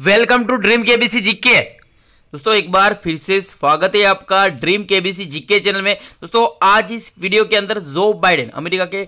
welcome to Dream K BC GK दोस्तों एक बार फिर से स्वागत है आपका ड्रीम के बीसी जिक्के चैनल में दोस्तों आज इस वीडियो के अंदर जो बाइडेन अमेरिका के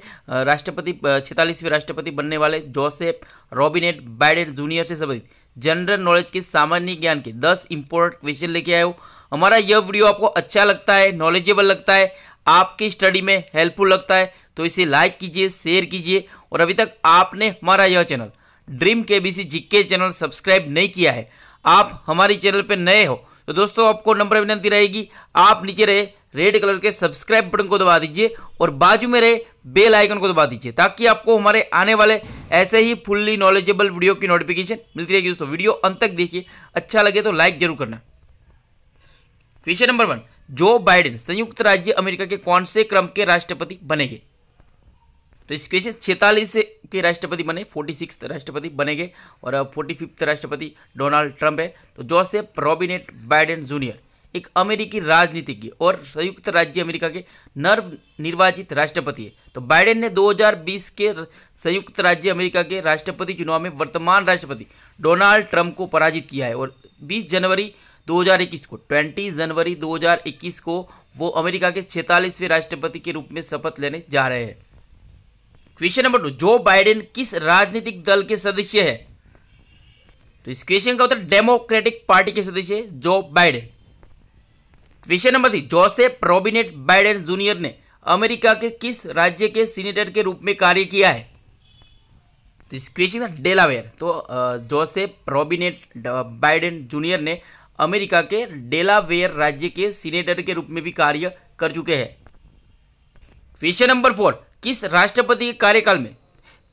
राष्ट्रपति छतालीसवें राष्ट्रपति बनने वाले जोसेफ रॉबिनेट बाइडेन जूनियर से संबंधित जनरल नॉलेज के सामान्य ज्ञान के दस इंपॉर्टेंट क्वेश्चन लेके आए हो हमारा यह वीडियो आपको अच्छा लगता है नॉलेजेबल लगता है आपकी स्टडी में हेल्पफुल लगता है तो इसे लाइक कीजिए शेयर कीजिए और अभी तक आपने हमारा यह चैनल ड्रीम के B C GK channel subscribe नहीं किया है आप हमारी चैनल पर नए हो तो दोस्तों आपको नंबर विनती रहेगी आप नीचे रहे रेड कलर के सब्सक्राइब बटन को दबा दीजिए और बाजू में रहे बेल आइकन को दबा दीजिए ताकि आपको हमारे आने वाले ऐसे ही फुल्ली नॉलेजेबल वीडियो की नोटिफिकेशन मिलती रहेगी दोस्तों वीडियो अंत तक देखिए अच्छा लगे तो लाइक जरूर करना question number one Joe Biden संयुक्त राज्य अमेरिका के कौन से क्रम के राष्ट्रपति बनेंगे तो इस क्वेश्चन छैतालीस से के राष्ट्रपति बने फोर्टी सिक्स राष्ट्रपति बनेंगे और फोर्टी फिफ्थ राष्ट्रपति डोनाल्ड ट्रंप है तो जोसेफ रॉबिनेट बाइडेन जूनियर एक अमेरिकी राजनीतिज्ञ और संयुक्त राज्य अमेरिका के नर्व निर्वाचित राष्ट्रपति है तो बाइडेन ने 2020 के संयुक्त राज्य अमेरिका के राष्ट्रपति चुनाव में वर्तमान राष्ट्रपति डोनाल्ड ट्रंप को पराजित किया है और 20 जनवरी 2021 को 20 जनवरी 2021 को वो अमेरिका के छैतालीसवें राष्ट्रपति के रूप में शपथ लेने जा रहे हैं question number two Joe Biden किस राजनीतिक दल के सदस्य है तो इस क्वेश्चन का उत्तर डेमोक्रेटिक पार्टी के सदस्य है Joe Biden question number three Joseph Robinette Biden junior ने अमेरिका के किस राज्य के सीनेटर के रूप में कार्य किया है तो इस क्वेश्चन का डेलावेयर तो जोसेफ रॉबिनेट बाइडेन जूनियर ने अमेरिका के डेलावेयर राज्य के सीनेटर के रूप में भी कार्य कर चुके हैं क्वेश्चन नंबर फोर किस राष्ट्रपति के कार्यकाल में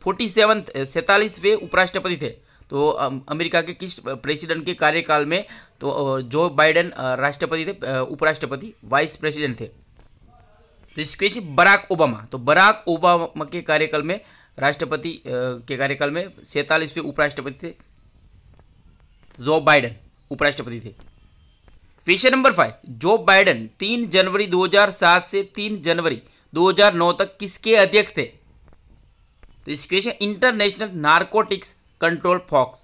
फोर्टी सेवन सैतालीसवें उपराष्ट्रपति थे तो अमेरिका के किस प्रेसिडेंट के कार्यकाल में तो जो बाइडेन राष्ट्रपति थे उपराष्ट्रपति वाइस प्रेसिडेंट थे तो इस क्वेश्चन बराक ओबामा तो बराक ओबामा के कार्यकाल में राष्ट्रपति के कार्यकाल में सैतालीसवें उपराष्ट्रपति थे जो बाइडन उपराष्ट्रपति थे question number five Joe Biden तीन जनवरी 2007 से तीन जनवरी 2009 तक किसके अध्यक्ष थे तो इस question international narcotics control fox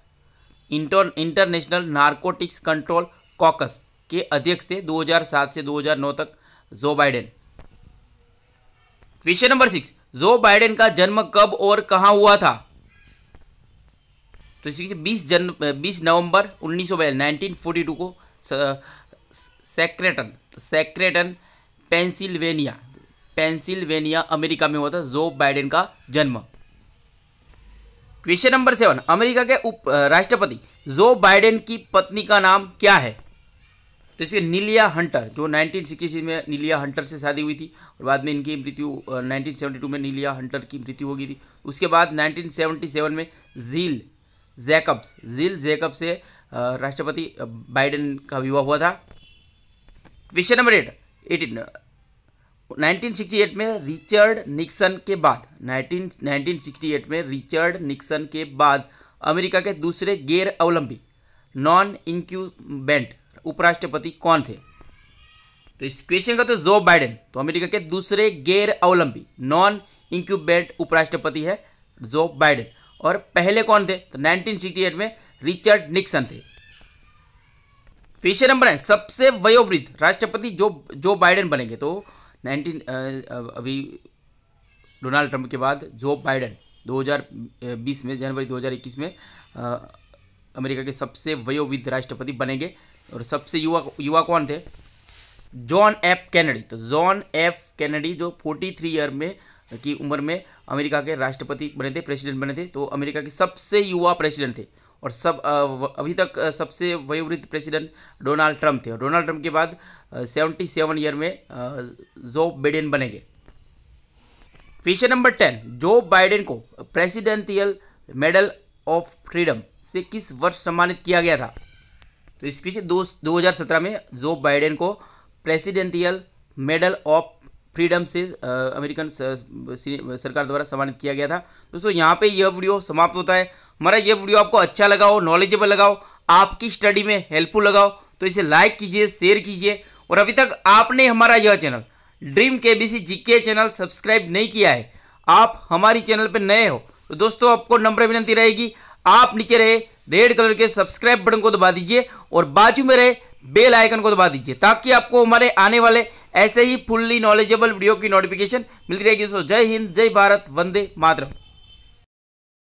international narcotics control caucus के अध्यक्ष थे 2007 से 2009 तक Joe Biden question number six Joe Biden का जन्म कब और कहां हुआ था तो इसके बीस जन बीस नवंबर उन्नीस सौ नाइनटीन फोर्टी टू को Scranton Scranton Pennsylvania Pennsylvania America में हुआ था जो बाइडेन का जन्म क्वेश्चन नंबर सेवन अमेरिका के उप राष्ट्रपति जो बाइडेन की पत्नी का नाम क्या है तो इसके नीलिया हंटर जो 1966 में नीलिया हंटर से शादी हुई थी और बाद में इनकी मृत्यु 1972 में नीलिया हंटर की मृत्यु हो गई थी उसके बाद 1977 में जील जैकब्स जील जैकब से राष्ट्रपति बाइडेन का विवाह हुआ था क्वेश्चन नंबर एट एटीन 1968 में रिचर्ड निक्सन के बाद 19 1968 में रिचर्ड निक्सन के बाद अमेरिका के दूसरे गैर अवलंबी नॉन इंक्यूबेंट उपराष्ट्रपति कौन थे तो इस क्वेश्चन का तो जो बाइडेन तो अमेरिका के दूसरे गैर अवलंबी नॉन इंक्यूबेंट उपराष्ट्रपति है जो बाइडेन और पहले कौन थे तो 1968 में रिचर्ड निक्सन थे क्वेश्चन नंबर है सबसे वयोवृद्ध राष्ट्रपति जो जो बाइडेन बनेंगे तो नाइनटीन अभी डोनाल्ड ट्रंप के बाद जो बाइडन 2020 में जनवरी 2021 में आ, अमेरिका के सबसे वयोविद राष्ट्रपति बनेंगे और सबसे युवा युवा कौन थे जॉन एफ कैनेडी तो जॉन एफ कैनेडी जो 43 ईयर में की उम्र में अमेरिका के राष्ट्रपति बने थे प्रेसिडेंट बने थे तो अमेरिका के सबसे युवा प्रेसिडेंट थे और सब अभी तक सबसे वयोवृद्ध प्रेसिडेंट डोनाल्ड ट्रंप थे और डोनाल्ड ट्रंप के बाद सेवेंटी सेवन ईयर में जो बाइडेन बनेंगे question number ten Joe Biden को प्रेसिडेंटियल मेडल ऑफ फ्रीडम से किस वर्ष सम्मानित किया गया था तो इस क्वेश्चन दो दो हज़ार सत्रह में जो बाइडेन को प्रेसिडेंटियल मेडल ऑफ फ्रीडम से अमेरिकन सरकार द्वारा सम्मानित किया गया था दोस्तों यहाँ पे यह वीडियो समाप्त होता है हमारा ये वीडियो आपको अच्छा लगा हो नॉलेजेबल लगाओ आपकी स्टडी में हेल्पफुल लगाओ तो इसे लाइक कीजिए शेयर कीजिए और अभी तक आपने हमारा यह चैनल ड्रीम के बी जीके चैनल सब्सक्राइब नहीं किया है आप हमारी चैनल पर नए हो तो दोस्तों आपको नम्र विनती रहेगी आप नीचे रहे रेड कलर के सब्सक्राइब बटन को दबा दीजिए और बाजू में रहे बेल आइकन को दबा दीजिए ताकि आपको हमारे आने वाले ऐसे ही फुल्ली नॉलेजेबल वीडियो की नोटिफिकेशन मिलती रहेगी दोस्तों जय हिंद जय भारत वंदे मातरम